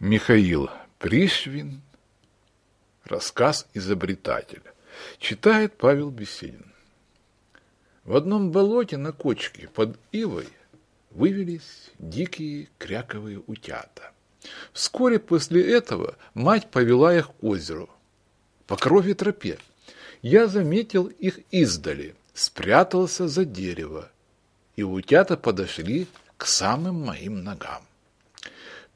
Михаил Пришвин. Рассказ изобретателя. Читает Павел Беседин. В одном болоте на кочке под ивой вывелись дикие кряковые утята. Вскоре после этого мать повела их к озеру по крови тропе. Я заметил их издали, спрятался за дерево, и утята подошли к самым моим ногам.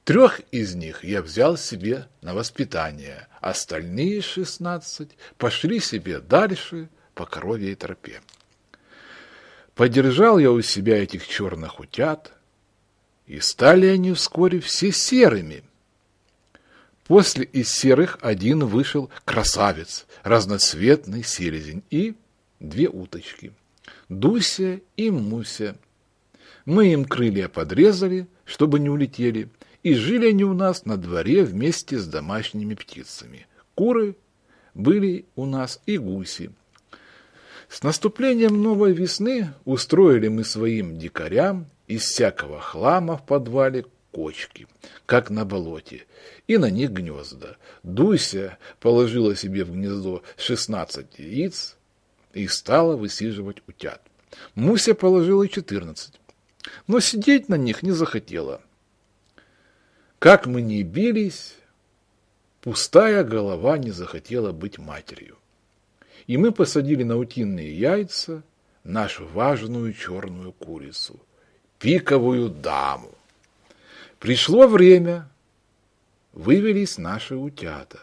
Трех из них я взял себе на воспитание, остальные шестнадцать пошли себе дальше по коровьей тропе. Подержал я у себя этих черных утят, и стали они вскоре все серыми. После из серых один вышел красавец, разноцветный селезень и две уточки, Дуся и Муся. Мы им крылья подрезали, чтобы не улетели, и жили они у нас на дворе вместе с домашними птицами. Куры были у нас и гуси. С наступлением новой весны устроили мы своим дикарям из всякого хлама в подвале кочки, как на болоте, и на них гнезда. Дуся положила себе в гнездо 16 яиц и стала высиживать утят. Муся положила 14, но сидеть на них не захотела – как мы ни бились, пустая голова не захотела быть матерью. И мы посадили на утиные яйца нашу важную черную курицу, пиковую даму. Пришло время, вывелись наши утята.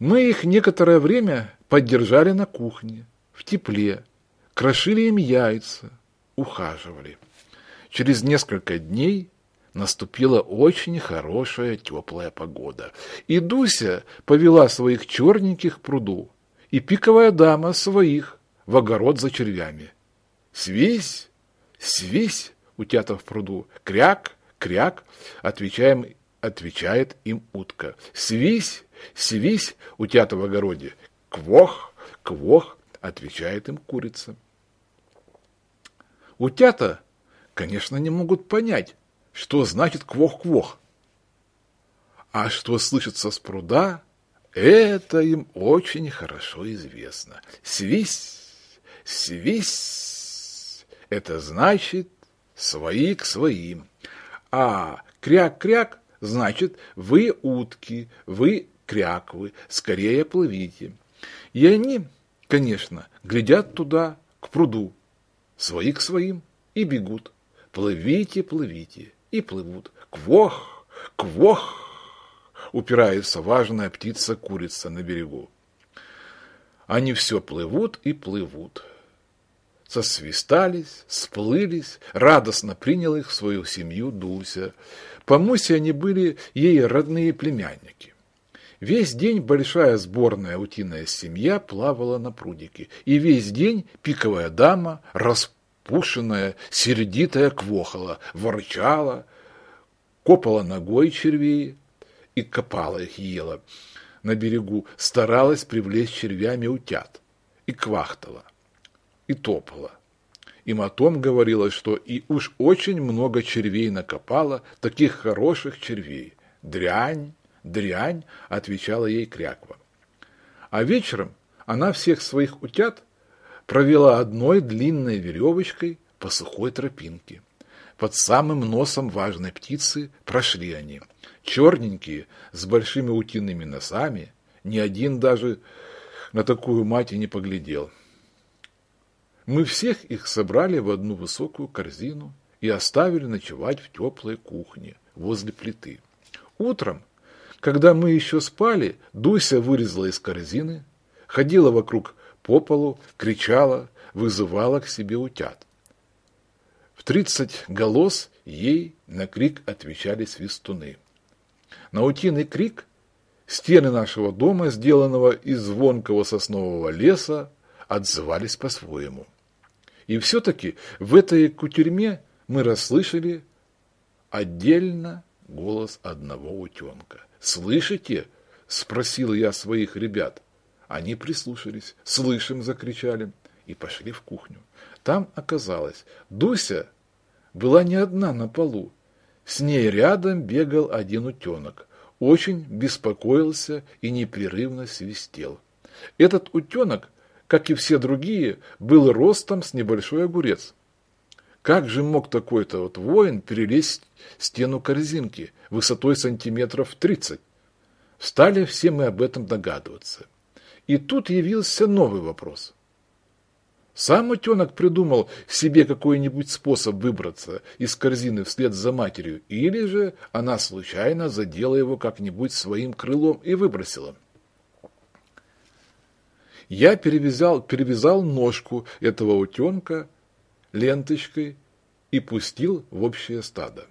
Мы их некоторое время поддержали на кухне, в тепле, крошили им яйца, ухаживали. Через несколько дней Наступила очень хорошая теплая погода. И Дуся повела своих черненьких к пруду, и пиковая дама своих в огород за червями. «Свись! Свись!» — утята в пруду. «Кряк! Кряк!» — отвечаем, отвечает им утка. «Свись! Свись!» — утята в огороде. «Квох! Квох!» — отвечает им курица. Утята, конечно, не могут понять, что значит квох-квох. А что слышится с пруда, это им очень хорошо известно. Свись, свись, это значит свои к своим. А кряк-кряк значит вы утки, вы кряквы, скорее плывите. И они, конечно, глядят туда, к пруду, свои к своим, и бегут. Плывите, плывите и плывут. Квох, квох, упирается важная птица-курица на берегу. Они все плывут и плывут. Сосвистались, сплылись, радостно приняла их в свою семью Дуся. По Мусе они были ей родные племянники. Весь день большая сборная утиная семья плавала на прудике, и весь день пиковая дама распутала распушенная, сердитая квохала, ворчала, копала ногой червей и копала их ела. На берегу старалась привлечь червями утят и квахтала, и топала. Им о том говорилось, что и уж очень много червей накопала, таких хороших червей. «Дрянь, дрянь!» – отвечала ей кряква. А вечером она всех своих утят – провела одной длинной веревочкой по сухой тропинке. Под самым носом важной птицы прошли они. Черненькие, с большими утиными носами, ни один даже на такую мать и не поглядел. Мы всех их собрали в одну высокую корзину и оставили ночевать в теплой кухне возле плиты. Утром, когда мы еще спали, Дуся вырезала из корзины, ходила вокруг по полу, кричала, вызывала к себе утят. В тридцать голос ей на крик отвечали свистуны. На утиный крик стены нашего дома, сделанного из звонкого соснового леса, отзывались по-своему. И все-таки в этой кутерьме мы расслышали отдельно голос одного утенка. «Слышите?» – спросил я своих ребят. Они прислушались, слышим, закричали и пошли в кухню. Там оказалось, Дуся была не одна на полу. С ней рядом бегал один утенок. Очень беспокоился и непрерывно свистел. Этот утенок, как и все другие, был ростом с небольшой огурец. Как же мог такой-то вот воин перелезть стену корзинки высотой сантиметров тридцать? Стали все мы об этом догадываться. И тут явился новый вопрос. Сам утенок придумал себе какой-нибудь способ выбраться из корзины вслед за матерью, или же она случайно задела его как-нибудь своим крылом и выбросила. Я перевязал, перевязал ножку этого утенка ленточкой и пустил в общее стадо.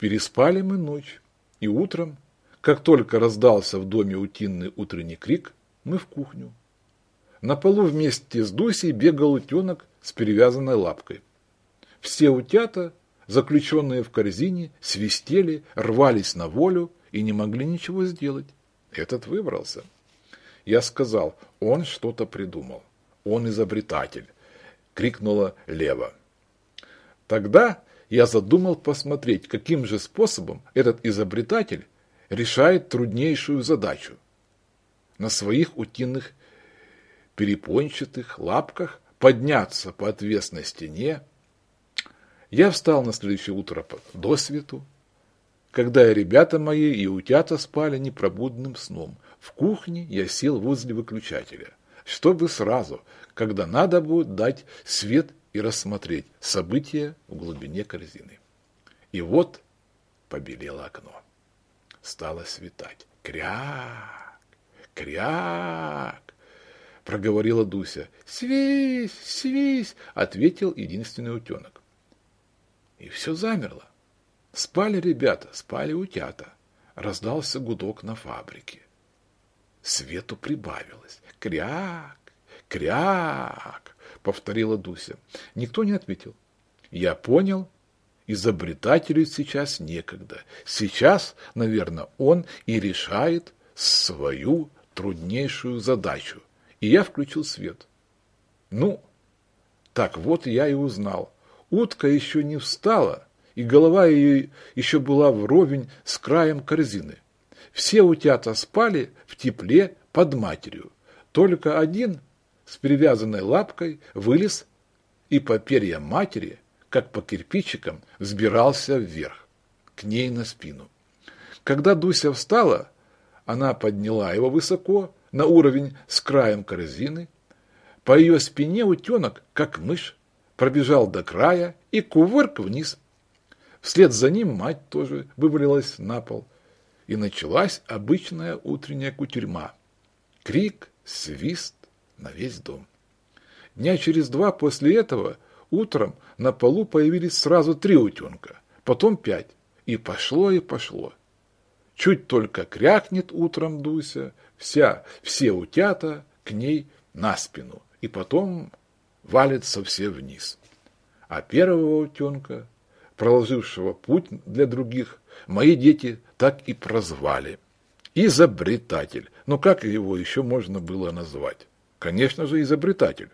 Переспали мы ночь, и утром как только раздался в доме утинный утренний крик, мы в кухню. На полу вместе с Дусей бегал утенок с перевязанной лапкой. Все утята, заключенные в корзине, свистели, рвались на волю и не могли ничего сделать. Этот выбрался. Я сказал, он что-то придумал. Он изобретатель. Крикнула Лева. Тогда я задумал посмотреть, каким же способом этот изобретатель решает труднейшую задачу. На своих утиных перепончатых лапках подняться по отвесной стене. Я встал на следующее утро до свету, когда и ребята мои, и утята спали непробудным сном. В кухне я сел возле выключателя, чтобы сразу, когда надо будет, дать свет и рассмотреть события в глубине корзины. И вот побелело окно стало светать. «Кряк! Кряк!» — проговорила Дуся. «Свись! Свись!» — ответил единственный утенок. И все замерло. Спали ребята, спали утята. Раздался гудок на фабрике. Свету прибавилось. «Кряк! Кряк!» — повторила Дуся. Никто не ответил. Я понял, изобретателю сейчас некогда. Сейчас, наверное, он и решает свою труднейшую задачу. И я включил свет. Ну, так вот я и узнал. Утка еще не встала, и голова ее еще была вровень с краем корзины. Все утята спали в тепле под матерью. Только один с перевязанной лапкой вылез и по перьям матери – как по кирпичикам взбирался вверх, к ней на спину. Когда Дуся встала, она подняла его высоко, на уровень с краем корзины. По ее спине утенок, как мышь, пробежал до края и кувырк вниз. Вслед за ним мать тоже вывалилась на пол. И началась обычная утренняя кутюрьма. Крик, свист на весь дом. Дня через два после этого – Утром на полу появились сразу три утенка, потом пять. И пошло, и пошло. Чуть только крякнет утром Дуся, вся, все утята к ней на спину, и потом валятся все вниз. А первого утенка, проложившего путь для других, мои дети так и прозвали. Изобретатель. Но ну, как его еще можно было назвать? Конечно же, изобретатель.